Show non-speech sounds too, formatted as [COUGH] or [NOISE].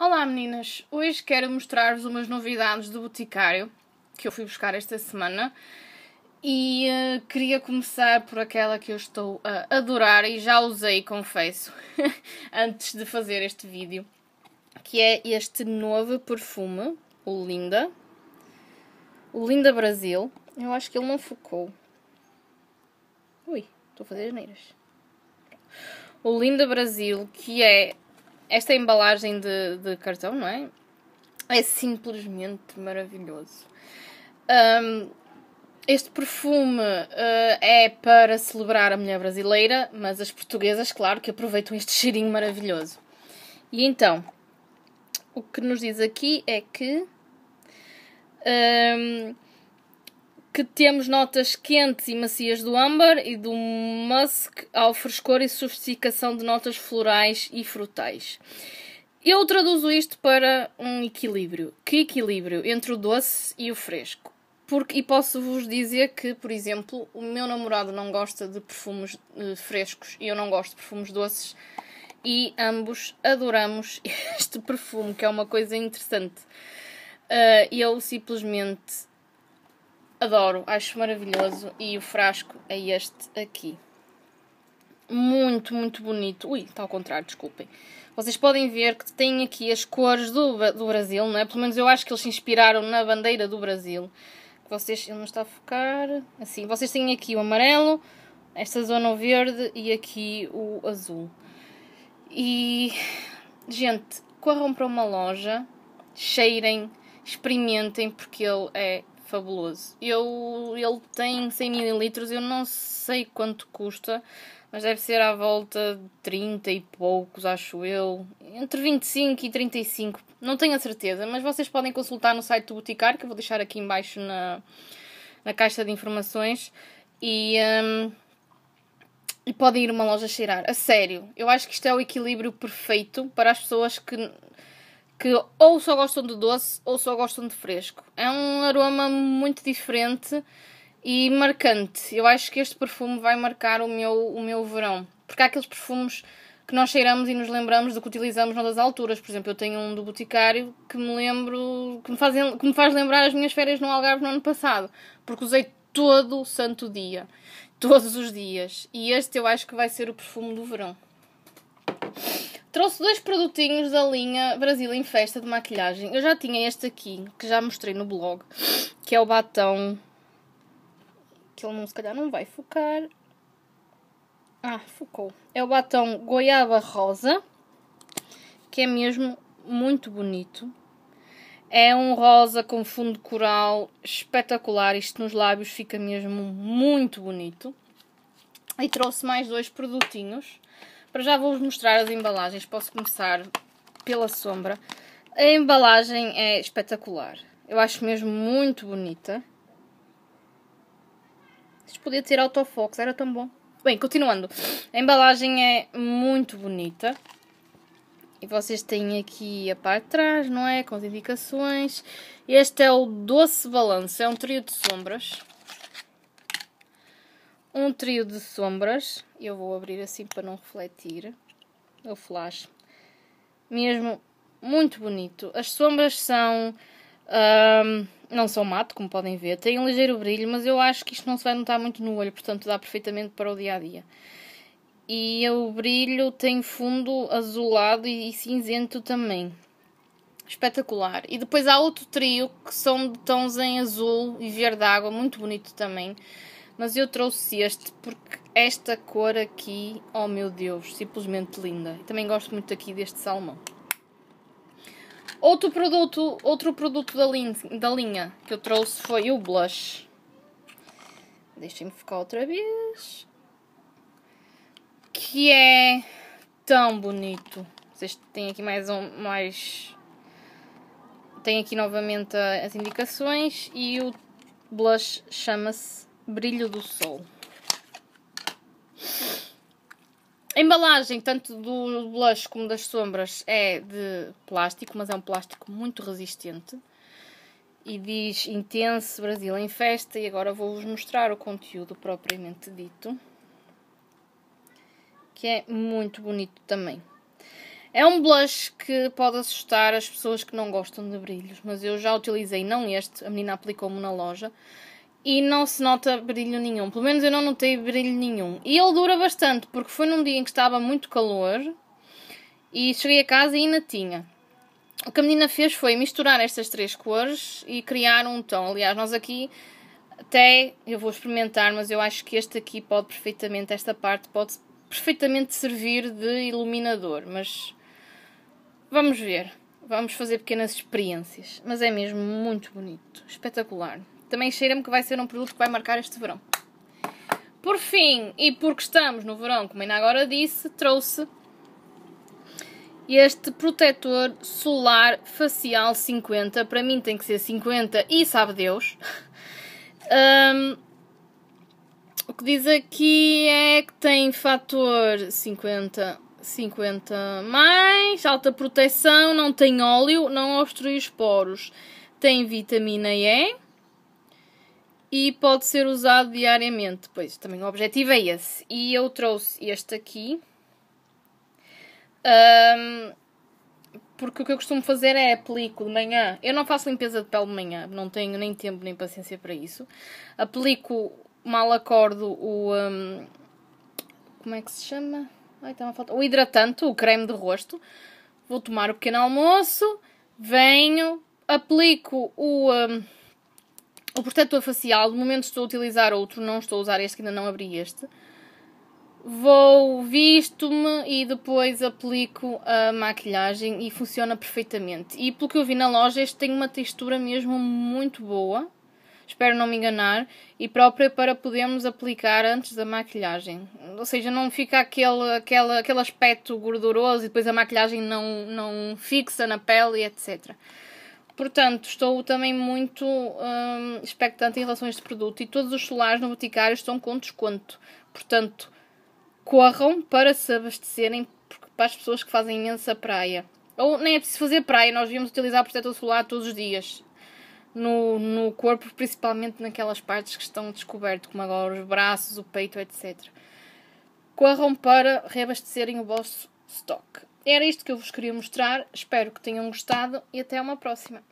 Olá meninas, hoje quero mostrar-vos umas novidades do Boticário que eu fui buscar esta semana e uh, queria começar por aquela que eu estou a adorar e já usei, confesso, [LAUGHS] antes de fazer este vídeo, que é este novo perfume, o Linda, o Linda Brasil. Eu acho que ele não focou. Ui, estou a fazer as neiras. O Linda Brasil, que é esta embalagem de, de cartão, não é? É simplesmente maravilhoso. Um, este perfume uh, é para celebrar a mulher brasileira, mas as portuguesas, claro, que aproveitam este cheirinho maravilhoso. E então, o que nos diz aqui é que. Um, que temos notas quentes e macias do âmbar e do musk ao frescor e sofisticação de notas florais e frutais. Eu traduzo isto para um equilíbrio. Que equilíbrio entre o doce e o fresco? Porque, e posso-vos dizer que, por exemplo, o meu namorado não gosta de perfumes eh, frescos e eu não gosto de perfumes doces. E ambos adoramos [LAUGHS] este perfume, que é uma coisa interessante. Uh, eu simplesmente Adoro, acho maravilhoso. E o frasco é este aqui. Muito, muito bonito. Ui, está ao contrário, desculpem. Vocês podem ver que tem aqui as cores do, do Brasil, não é? Pelo menos eu acho que eles se inspiraram na bandeira do Brasil. Vocês, ele não está a focar. Assim, vocês têm aqui o amarelo, esta zona verde e aqui o azul. E, gente, corram para uma loja, cheirem, experimentem, porque ele é fabuloso. Eu, ele tem 100 mililitros, eu não sei quanto custa, mas deve ser à volta de 30 e poucos, acho eu. Entre 25 e 35, não tenho a certeza, mas vocês podem consultar no site do Boticário, que eu vou deixar aqui embaixo na, na caixa de informações. E... Um, e podem ir uma loja cheirar. A sério, eu acho que isto é o equilíbrio perfeito para as pessoas que que ou só gostam de doce ou só gostam de fresco. É um aroma muito diferente e marcante. Eu acho que este perfume vai marcar o meu, o meu verão. Porque há aqueles perfumes que nós cheiramos e nos lembramos do que utilizamos noutras alturas. Por exemplo, eu tenho um do Boticário que me lembro, que me, fazem, que me faz lembrar as minhas férias no Algarve no ano passado, porque usei todo o santo dia, todos os dias. E este eu acho que vai ser o perfume do verão. Trouxe dois produtinhos da linha Brasil em Festa de maquilhagem. Eu já tinha este aqui, que já mostrei no blog, que é o batom. Que ele não, se calhar não vai focar. Ah, focou. É o batom Goiaba Rosa, que é mesmo muito bonito. É um rosa com fundo coral espetacular. Isto nos lábios fica mesmo muito bonito. E trouxe mais dois produtinhos. Para já vou-vos mostrar as embalagens. Posso começar pela sombra. A embalagem é espetacular. Eu acho mesmo muito bonita. Isto podia ter autofoco era tão bom. Bem, continuando. A embalagem é muito bonita. E vocês têm aqui a parte de trás, não é? Com as indicações. Este é o Doce Balanço. É um trio de sombras um trio de sombras. Eu vou abrir assim para não refletir é o flash. Mesmo muito bonito. As sombras são. Um, não são mato, como podem ver. Tem um ligeiro brilho, mas eu acho que isto não se vai notar muito no olho, portanto dá perfeitamente para o dia a dia. E o brilho tem fundo azulado e cinzento também. Espetacular. E depois há outro trio que são de tons em azul e verde água, muito bonito também. Mas eu trouxe este porque esta cor aqui, oh meu Deus, simplesmente linda. Também gosto muito aqui deste salmão. Outro produto, outro produto da, linha, da linha que eu trouxe foi o blush. Deixem-me ficar outra vez. Que é tão bonito. Vocês têm aqui mais um, mais tem aqui novamente as indicações e o blush chama-se brilho do sol. A embalagem, tanto do blush como das sombras, é de plástico, mas é um plástico muito resistente. E diz Intenso Brasil em Festa. E agora vou-vos mostrar o conteúdo propriamente dito, que é muito bonito também. É um blush que pode assustar as pessoas que não gostam de brilhos, mas eu já utilizei, não este, a menina aplicou-me na loja e não se nota brilho nenhum. Pelo menos eu não notei brilho nenhum. E ele dura bastante, porque foi num dia em que estava muito calor e cheguei a casa e ainda tinha. O que a menina fez foi misturar estas três cores e criar um tom. Aliás, nós aqui até eu vou experimentar, mas eu acho que este aqui pode perfeitamente, esta parte pode perfeitamente servir de iluminador, mas vamos ver. Vamos fazer pequenas experiências, mas é mesmo muito bonito, espetacular. Também cheira-me que vai ser um produto que vai marcar este verão. Por fim, e porque estamos no verão, como ainda agora disse, trouxe este protetor solar facial 50. Para mim tem que ser 50 e sabe Deus. Um, [LAUGHS] o que diz aqui é que tem fator 50, 50 mais, alta proteção, não tem óleo, não obstrui os poros. Tem vitamina E e pode ser usado diariamente. Pois, também o objetivo é esse. E eu trouxe este aqui. Um, porque o que eu costumo fazer é aplico de manhã. Eu não faço limpeza de pele de manhã, não tenho nem tempo nem paciência para isso. Aplico, mal acordo, o. Um, como é que se chama? Ai, tá falta. O hidratante, o creme de rosto. Vou tomar o pequeno almoço, venho, aplico o. Um, o protetor facial, de momento estou a utilizar outro, não estou a usar este, que ainda não abri este. Vou, visto-me e depois aplico a maquilhagem e funciona perfeitamente. E pelo que eu vi na loja, este tem uma textura mesmo muito boa, espero não me enganar, e própria para podermos aplicar antes da maquilhagem. Ou seja, não fica aquele, aquele, aquele aspecto gorduroso e depois a maquilhagem não, não fixa na pele etc. Portanto, estou também muito hum, expectante em relação a este produto e todos os solares no Boticário estão com desconto. Portanto, corram para se abastecerem para as pessoas que fazem imensa praia. Ou nem é preciso fazer praia, nós devíamos utilizar protetor solar todos os dias. No, no corpo, principalmente naquelas partes que estão descobertas, como agora os braços, o peito, etc. Corram para reabastecerem o vosso estoque era isto que eu vos queria mostrar. Espero que tenham gostado e até uma próxima.